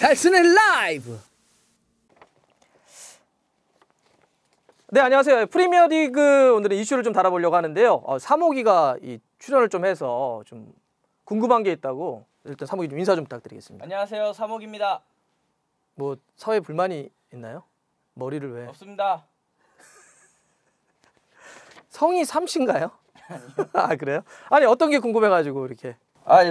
달슨의 라이브! 네, 안녕하세요. 프리미어 리그 오늘의 이슈를 좀 다뤄보려고 하는데요. 어, 사모기가 이 출연을 좀 해서 좀 궁금한 게 있다고 일단 사모기 좀 인사 좀 부탁드리겠습니다. 안녕하세요. 사모기입니다. 뭐 사회 불만이 있나요? 머리를 왜? 없습니다. 성이 삼신가요? 아 그래요? 아니 어떤 게 궁금해가지고 이렇게. 아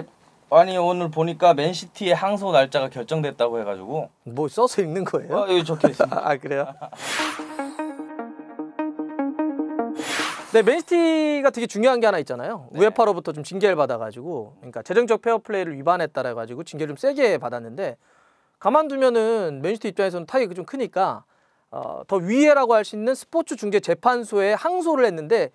아니 오늘 보니까 맨시티의 항소 날짜가 결정됐다고 해가지고 뭐 써서 읽는 거예요? 아, 여기 예, 적혀 있습아 그래요? 네, 맨시티가 되게 중요한 게 하나 있잖아요. 네. 우에파로부터 좀 징계를 받아가지고, 그러니까 재정적 페어플레이를 위반했다라 가지고 징계를 좀 세게 받았는데 가만두면은 맨시티 입장에서는 타격이 좀 크니까 어, 더 위에라고 할 수 있는 스포츠 중재 재판소에 항소를 했는데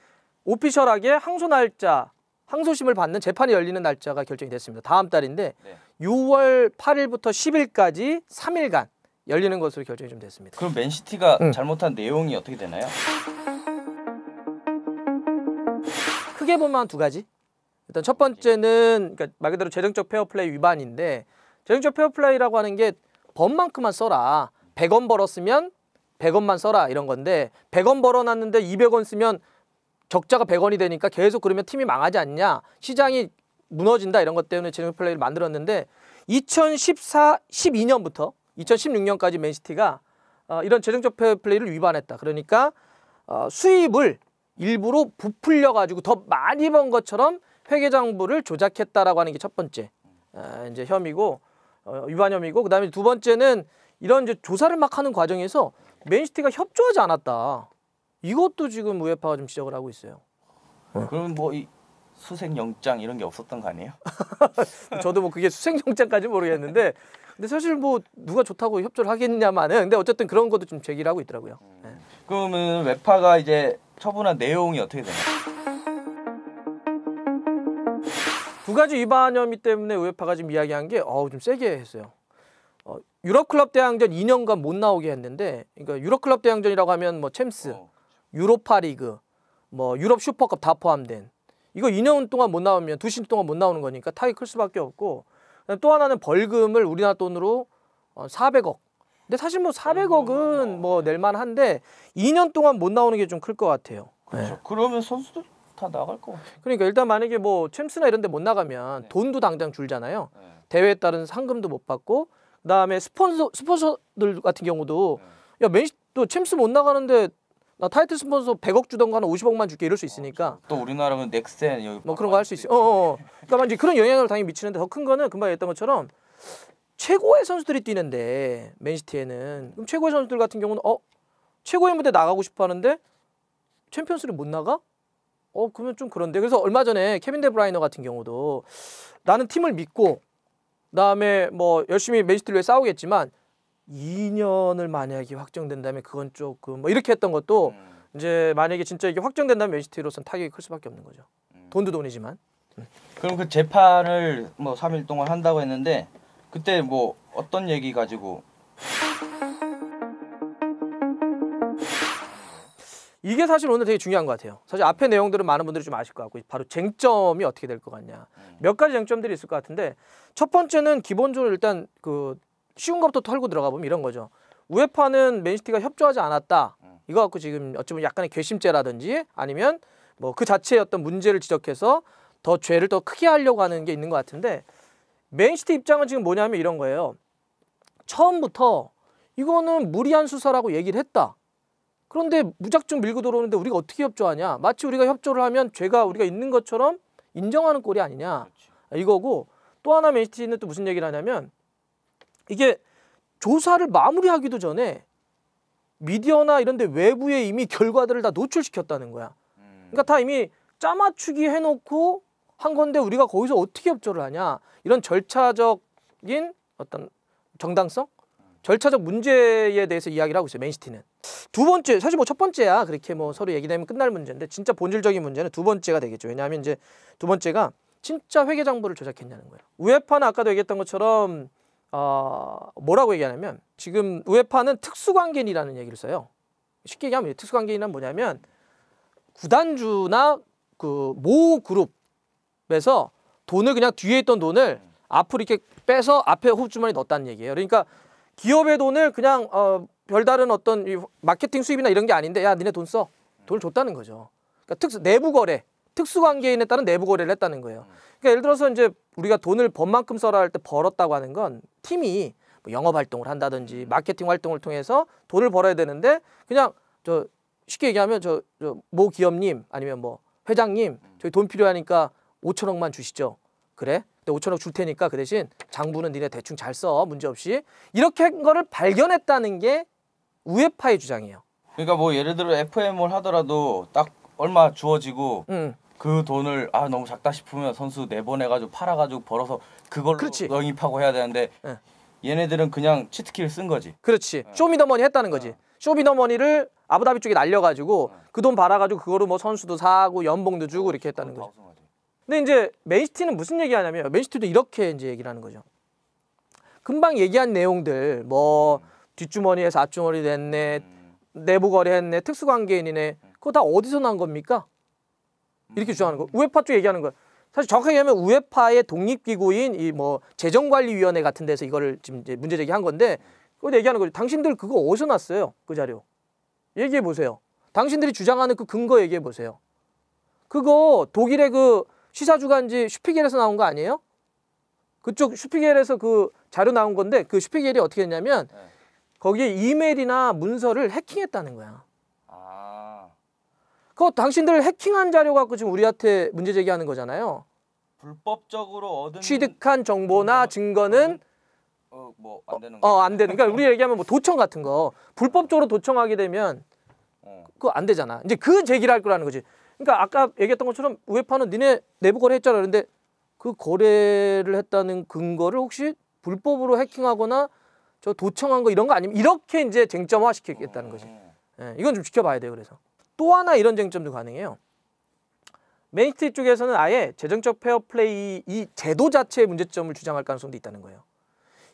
오피셜하게 항소 날짜 항소심을 받는 재판이 열리는 날짜가 결정이 됐습니다. 다음 달인데 네. 6월 8일부터 10일까지 3일간 열리는 것으로 결정이 좀 됐습니다. 그럼 맨시티가 음. 잘못한 내용이 어떻게 되나요? 크게 보면 두 가지. 일단 첫 번째는 그러니까 말 그대로 재정적 페어플레이 위반인데 재정적 페어플레이라고 하는 게 번만큼만 써라. 100원 벌었으면 100원만 써라 이런 건데 100원 벌어놨는데 200원 쓰면 적자가 100원이 되니까 계속 그러면 팀이 망하지 않냐 시장이 무너진다 이런 것 때문에 재능 플레이를 만들었는데 2014, 12년부터 2016년까지 맨시티가 어, 이런 재정적 플레이를 위반했다. 그러니까 어, 수입을 일부러 부풀려 가지고 더 많이 번 것처럼 회계장부를 조작했다라고 하는 게 첫 번째 어, 이제 혐의고 어, 위반 혐의고 그다음에 두 번째는 이런 이제 조사를 막 하는 과정에서 맨시티가 협조하지 않았다. 이것도 지금 우에파가 좀 지적을 하고 있어요. 어. 네. 그럼 뭐이 수색 영장 이런 게 없었던 거 아니에요? 저도 뭐 그게 수색 영장까지 모르겠는데 근데 사실 뭐 누가 좋다고 협조를 하겠냐마는 근데 어쨌든 그런 것도 좀 제기를 하고 있더라고요. 음. 네. 그러면 웹파가 이제 처분한 내용이 어떻게 되나요? 두 가지 위반 혐의 때문에 우에파가 지금 이야기한 게 어우 좀 세게 했어요. 어, 유럽클럽 대항전 2년간 못 나오게 했는데 그러니까 유럽클럽 대항전이라고 하면 뭐 챔스 어. 유로파 리그, 뭐 유럽 슈퍼컵 다 포함된 이거 2년 동안 못 나오면 2시즌 동안 못 나오는 거니까 타격이 클 수밖에 없고 또 하나는 벌금을 우리나라 돈으로 400억. 어, 근데 사실 뭐 400억은 아. 뭐 낼만한데 2년 동안 못 나오는 게 좀 클 것 같아요. 그렇죠. 네. 그러면 선수들 다 나갈 거. 그러니까 일단 만약에 뭐 챔스나 이런 데 못 나가면 네. 돈도 당장 줄잖아요. 네. 대회에 따른 상금도 못 받고 그다음에 스폰서 스폰서들 같은 경우도 네. 야 맨시 또 챔스 못 나가는데 나 타이틀 스폰서 100억 주던가 한 50억만 줄게 이럴 수 있으니까 어, 또 우리나라면 넥센 여기 뭐 그런 거 할 수 있어. 어, 어. 어. 그러니까 이제 그런 영향을 당연히 미치는데 더 큰 거는 금방 얘기했던 것처럼 최고의 선수들이 뛰는데 맨시티에는 그럼 최고의 선수들 같은 경우는 어 최고의 무대 나가고 싶어 하는데 챔피언스를 못 나가? 어 그러면 좀 그런데 그래서 얼마 전에 케빈 데브라이너 같은 경우도 나는 팀을 믿고 그다음에 뭐 열심히 맨시티를 위해 싸우겠지만 2년을 만약에 확정된다면 그건 조금 뭐 이렇게 했던 것도 음. 이제 만약에 진짜 이게 확정된다면 맨시티로선 타격이 클 수밖에 없는 거죠. 음. 돈도 돈이지만. 음. 그럼 그 재판을 뭐 3일 동안 한다고 했는데 그때 뭐 어떤 얘기 가지고 이게 사실 오늘 되게 중요한 것 같아요. 사실 앞에 내용들은 많은 분들이 좀 아실 것 같고 바로 쟁점이 어떻게 될 것 같냐. 음. 몇 가지 쟁점들이 있을 것 같은데 첫 번째는 기본적으로 일단 그 쉬운 것부터 털고 들어가 보면 이런 거죠. 우에파는 맨시티가 협조하지 않았다. 음. 이거 갖고 지금 어쩌면 약간의 괘씸죄라든지 아니면 뭐 그 자체의 어떤 문제를 지적해서 더 죄를 더 크게 하려고 하는 게 있는 것 같은데 맨시티 입장은 지금 뭐냐면 이런 거예요. 처음부터 이거는 무리한 수사라고 얘기를 했다. 그런데 무작정 밀고 들어오는데 우리가 어떻게 협조하냐. 마치 우리가 협조를 하면 죄가 우리가 있는 것처럼 인정하는 꼴이 아니냐. 이거고 또 하나 맨시티는 또 무슨 얘기를 하냐면 이게 조사를 마무리하기도 전에 미디어나 이런 데 외부에 이미 결과들을 다 노출시켰다는 거야. 그러니까 다 이미 짜맞추기 해놓고 한 건데 우리가 거기서 어떻게 협조를 하냐. 이런 절차적인 어떤 정당성? 절차적 문제에 대해서 이야기를 하고 있어요. 맨시티는. 두 번째, 사실 뭐 첫 번째야. 그렇게 뭐 서로 얘기되면 끝날 문제인데 진짜 본질적인 문제는 두 번째가 되겠죠. 왜냐하면 이제 두 번째가 진짜 회계 장부를 조작했냐는 거예요. 우에파는 아까도 얘기했던 것처럼 어, 뭐라고 얘기하냐면 지금 우에파는 특수관계인이라는 얘기를 써요. 쉽게 얘기하면 특수관계인은 뭐냐면 구단주나 그 모 그룹에서 돈을 그냥 뒤에 있던 돈을 앞으로 이렇게 빼서 앞에 호주머니에 넣었다는 얘기예요. 그러니까 기업의 돈을 그냥 어, 별다른 어떤 이 마케팅 수입이나 이런 게 아닌데 야 니네 돈 써. 돈을 줬다는 거죠. 그러니까 특수 내부 거래, 특수 관계인에 따른 내부 거래를 했다는 거예요. 그러니까 예를 들어서 이제 우리가 돈을 번만큼 써라 할 때 벌었다고 하는 건 팀이 뭐 영업 활동을 한다든지 마케팅 활동을 통해서 돈을 벌어야 되는데 그냥 저 쉽게 얘기하면 저 모 기업님 아니면 뭐 회장님 저희 돈 필요하니까 5천억만 주시죠. 그래? 근데 5천억 줄 테니까 그 대신 장부는 니네 대충 잘 써 문제없이 이렇게 한 거를 발견했다는 게 우에파의 주장이에요. 그러니까 뭐 예를 들어 FM을 하더라도 딱 얼마 주어지고 음. 그 돈을 아 너무 작다 싶으면 선수 내보내 가지고 팔아 가지고 벌어서 그걸로 그렇지. 영입하고 해야 되는데 네. 얘네들은 그냥 치트키를 쓴 거지. 그렇지. 네. 쇼미더머니 했다는 거지. 네. 쇼미더머니를 아부다비 쪽에 날려가지고 그 돈 받아가지고 그거로 뭐 선수도 사고 연봉도 주고 이렇게 했다는 거죠. 근데 이제 맨시티는 무슨 얘기하냐면 맨시티도 이렇게 이제 얘기를 하는 거죠. 금방 얘기한 내용들 뭐 음. 뒷주머니에서 앞주머니 냈네 음. 내부 거래했네 특수관계인이네 음. 그거 다 어디서 난 겁니까? 이렇게 주장하는 거. 우에파 쪽 얘기하는 거 사실 정확하게 하면 우에파의 독립기구인 이 뭐 재정관리위원회 같은 데서 이거를 지금 이제 문제 제기한 건데 그걸 얘기하는 거죠. 당신들 그거 어디서 났어요? 그 자료. 얘기해 보세요. 당신들이 주장하는 그 근거 얘기해 보세요. 그거 독일의 그 시사주간지 슈피겔에서 나온 거 아니에요? 그쪽 슈피겔에서 그 자료 나온 건데 그 슈피겔이 어떻게 했냐면 네. 거기에 이메일이나 문서를 해킹했다는 거야. 그거 당신들 해킹한 자료 갖고 그 지금 우리한테 문제 제기하는 거잖아요. 불법적으로 얻은 취득한 정보나 증거는 어뭐안 되는 거. 어, 어안 되는. 그러니까 우리 얘기하면 뭐 도청 같은 거 불법적으로 도청하게 되면 어. 그거 안 되잖아. 이제 그 제기를 할 거라는 거지. 그러니까 아까 얘기했던 것처럼 우에파는 니네 내부 거래했잖아. 그런데 그 거래를 했다는 근거를 혹시 불법으로 해킹하거나 저 도청한 거 이런 거 아니면 이렇게 이제 쟁점화 시키겠다는 어. 거지. 예, 이건 좀 지켜봐야 돼요. 그래서. 또 하나 이런 쟁점도 가능해요. 맨시티 쪽에서는 아예 재정적 페어플레이 이 제도 자체의 문제점을 주장할 가능성도 있다는 거예요.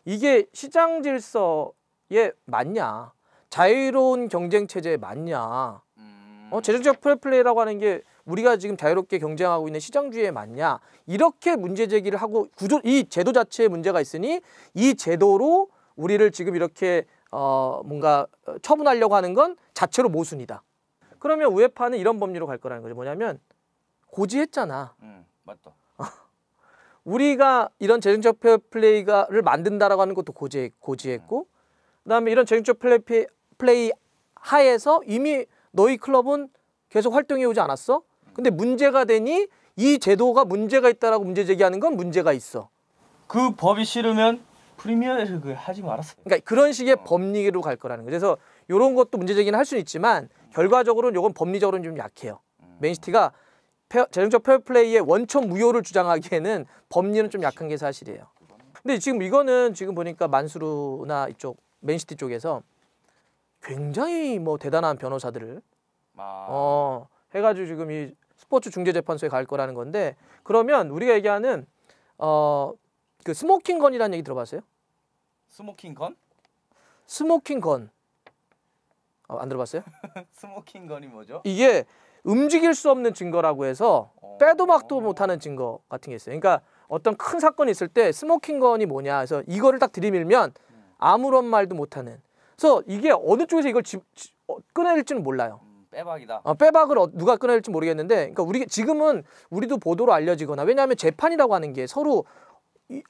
이게 시장 질서에 맞냐? 자유로운 경쟁 체제에 맞냐? 음. 어, 재정적 페어플레이라고 하는 게 우리가 지금 자유롭게 경쟁하고 있는 시장주의에 맞냐? 이렇게 문제 제기를 하고 구조 이 제도 자체에 문제가 있으니 이 제도로 우리를 지금 이렇게 어 뭔가 어, 처분하려고 하는 건 자체로 모순이다. 그러면 우에파는 이런 법리로 갈 거라는 거죠. 뭐냐면 고지했잖아. 음, 맞다. 우리가 이런 재정적 플레이가를 만든다라고 하는 것도 고지 고지했고 음. 그다음에 이런 재정적 플레이, 플레이 하에서 이미 너희 클럽은 계속 활동해 오지 않았어? 음. 근데 문제가 되니 이 제도가 문제가 있다라고 문제 제기하는 건 문제가 있어. 그 법이 싫으면 프리미어에서 그 하지 말았어 그러니까 그런 식의 어. 법리로 갈 거라는 거 그래서 이런 것도 문제 제기는 할 수 있지만 결과적으로는 이건 법리적으로는 좀 약해요. 맨시티가 음. 페어, 재정적 페어플레이의 원천 무효를 주장하기에는 법리는 좀 약한 게 사실이에요. 근데 지금 이거는 지금 보니까 만수르나 이쪽 맨시티 쪽에서 굉장히 뭐 대단한 변호사들을 아. 어 해가지고 지금 이 스포츠 중재재판소에 갈 거라는 건데 그러면 우리가 얘기하는 어 그 스모킹 건이라는 얘기 들어봤어요? 스모킹 건? 스모킹 건. 어, 안 들어봤어요? 스모킹 건이 뭐죠? 이게 움직일 수 없는 증거라고 해서 어. 빼도 막도 못하는 증거 같은 게 있어요. 그러니까 어떤 큰 사건이 있을 때 스모킹 건이 뭐냐 해서 이거를 딱 들이밀면 음. 아무런 말도 못하는. 그래서 이게 어느 쪽에서 이걸 지, 어, 끊어낼지는 몰라요. 음, 빼박이다. 어, 빼박을 어, 누가 끊어낼지 모르겠는데, 그러니까 우리 지금은 우리도 보도로 알려지거나 왜냐하면 재판이라고 하는 게 서로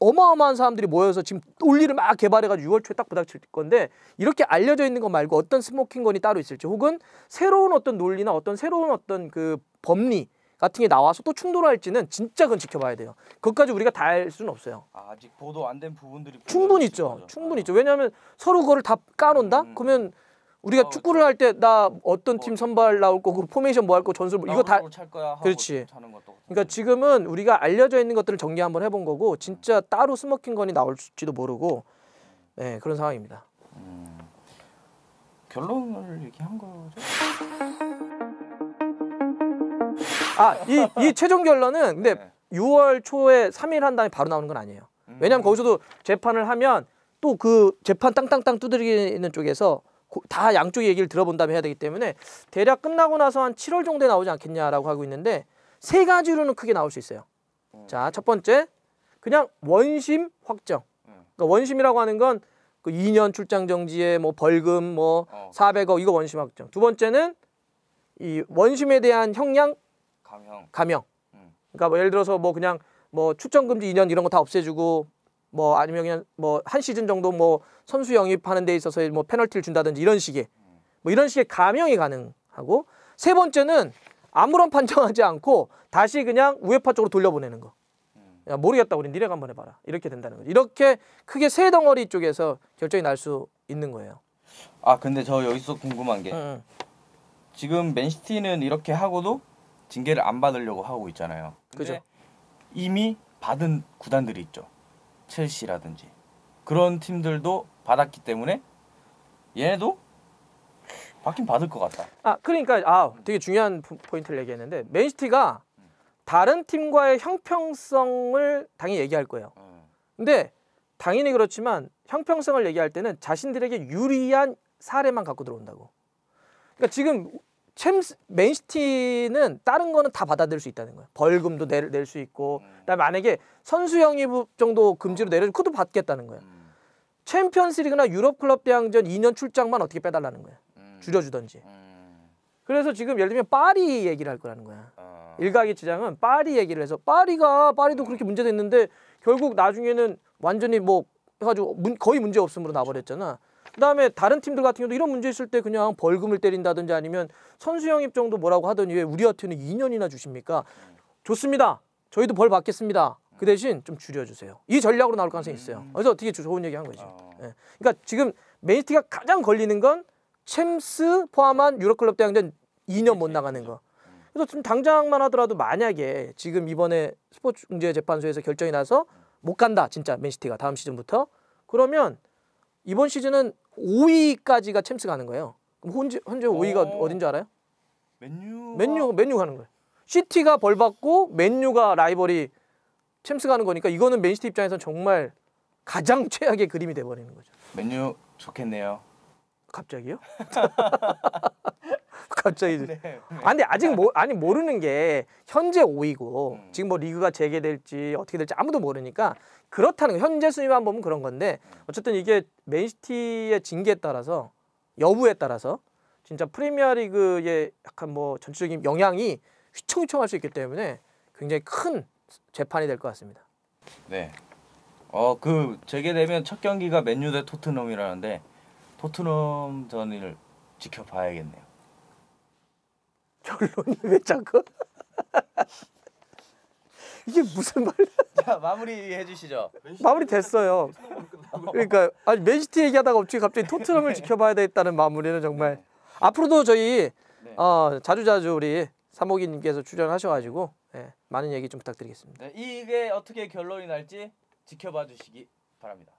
어마어마한 사람들이 모여서 지금 논리를 막 개발해가지고 6월 초에 딱 부닥칠 건데 이렇게 알려져 있는 것 말고 어떤 스모킹건이 따로 있을지 혹은 새로운 어떤 논리나 어떤 새로운 어떤 그 법리 같은 게 나와서 또 충돌할지는 진짜 그건 지켜봐야 돼요. 그것까지 우리가 다 알 수는 없어요. 아직 보도 안 된 부분들이 충분히 있죠. 충분히 아. 있죠. 왜냐하면 서로 그걸 다 까놓는다? 음. 그러면 우리가 어, 축구를 할 때 나 어떤 팀 어. 선발 나올 거고 포메이션 뭐 할거 전술 뭐 이거 다 그렇지. 그러니까 지금은 우리가 알려져 있는 것들을 정리 한번 해본 거고 진짜 따로 스모킹 건이 나올지도 모르고 네, 그런 상황입니다. 음, 결론을 얘기한 거죠? 아, 이, 이 최종 결론은 근데 네. 6월 초에 3일 한 다음에 바로 나오는 건 아니에요. 왜냐면 음. 거기서도 재판을 하면 또 그 재판 땅땅땅 두드리는 쪽에서 다 양쪽 얘기를 들어본 다음에 해야 되기 때문에 대략 끝나고 나서 한 7월 정도에 나오지 않겠냐라고 하고 있는데 세 가지로는 크게 나올 수 있어요. 음. 자, 첫 번째 그냥 원심 확정. 음. 그러니까 원심이라고 하는 건 그 2년 출장 정지에 뭐 벌금 뭐 어. 400억 이거 원심 확정. 두 번째는 이 원심에 대한 형량 감형. 감형. 음. 그러니까 뭐 예를 들어서 뭐 그냥 뭐 출전 금지 2년 이런 거 다 없애주고 뭐 아니면 그냥 뭐 한 시즌 정도 뭐 선수 영입하는 데 있어서 뭐 페널티를 준다든지 이런 식의 뭐 이런 식의 감형이 가능하고 세 번째는 아무런 판정하지 않고 다시 그냥 우에파 쪽으로 돌려보내는 거. 야, 모르겠다. 우리 니네가 한번 해봐라. 이렇게 된다는 거죠. 이렇게 크게 세 덩어리 쪽에서 결정이 날 수 있는 거예요. 아 근데 저 여기서 궁금한 게 응. 지금 맨시티는 이렇게 하고도 징계를 안 받으려고 하고 있잖아요. 그죠? 이미 받은 구단들이 있죠. 첼시라든지 그런 팀들도 받았기 때문에 얘네도 받긴 받을 것 같다. 아 그러니까 아 되게 중요한 포인트를 얘기했는데 맨시티가 다른 팀과의 형평성을 당연히 얘기할 거예요. 음. 근데 당연히 그렇지만 형평성을 얘기할 때는 자신들에게 유리한 사례만 갖고 들어온다고. 그러니까 지금 챔스 맨시티는 다른 거는 다 받아들일 수 있다는 거예요. 벌금도 낼수 낼 있고 음. 그다음에 만약에 선수 영입 정도 금지로 내려주면 그도 받겠다는 거예요. 음. 챔피언스리그나 유럽 클럽 대항전 2년 출장만 어떻게 빼달라는 거야. 음. 줄여주던지. 음. 그래서 지금 예를 들면 파리 얘기를 할 거라는 거야. 어. 일각의 주장은 파리 얘기를 해서 파리가 파리도 그렇게 문제됐는데 결국 나중에는 완전히 뭐 해가지고 문, 거의 문제 없음으로 그렇죠. 나버렸잖아. 그다음에 다른 팀들 같은 경우도 이런 문제 있을 때 그냥 벌금을 때린다든지 아니면 선수 영입 정도 뭐라고 하더니 왜 우리한테는 2년이나 주십니까? 음. 좋습니다. 저희도 벌 받겠습니다. 그 대신 좀 줄여주세요. 이 전략으로 나올 가능성이 있어요. 음. 그래서 어떻게 좋은 얘기 한 거죠. 어. 예. 그러니까 지금 맨시티가 가장 걸리는 건 챔스 포함한 유럽클럽 대항전 2년 못 그렇죠. 나가는 거. 음. 그래서 지금 당장만 하더라도 만약에 지금 이번에 스포츠 중재 재판소에서 결정이 나서 못 간다 진짜 맨시티가 다음 시즌부터 그러면 이번 시즌은 5위까지가 챔스 가는 거예요. 그럼 혼재 현재 5위가 어... 어딘지 알아요? 맨유 맨유 맨유 가는 거예요. 시티가 벌 받고 맨유가 라이벌이 챔스 가는 거니까 이거는 맨시티 입장에선 정말 가장 최악의 그림이 돼버리는 거죠. 맨유 좋겠네요. 갑자기요? 갑자기. 네, 네. 아, 근데 아직 모, 아니 모르는 게 현재 5위고 음. 지금 뭐 리그가 재개될지 어떻게 될지 아무도 모르니까 그렇다는 거. 현재 순위만 보면 그런 건데 어쨌든 이게 맨시티의 징계에 따라서 여부에 따라서 진짜 프리미어리그의 약간 뭐 전체적인 영향이 휘청휘청할 수 있기 때문에 굉장히 큰 재판이 될 것 같습니다. 네. 어 그 재개되면 첫 경기가 맨유 대 토트넘이라는데 토트넘 전을 지켜봐야겠네요. 결론이 왜 자꾸? 이게 무슨 말? 자 마무리 해주시죠. 마무리 됐어요. 그러니까 아니 맨시티 얘기하다가 갑자기 갑자기 토트넘을 네. 지켜봐야 되겠다는 마무리는 정말 네. 앞으로도 저희 네. 어 자주자주 우리 사모기님께서 출연하셔가지고 많은 얘기 좀 부탁드리겠습니다. 네, 이게 어떻게 결론이 날지 지켜봐 주시기 바랍니다.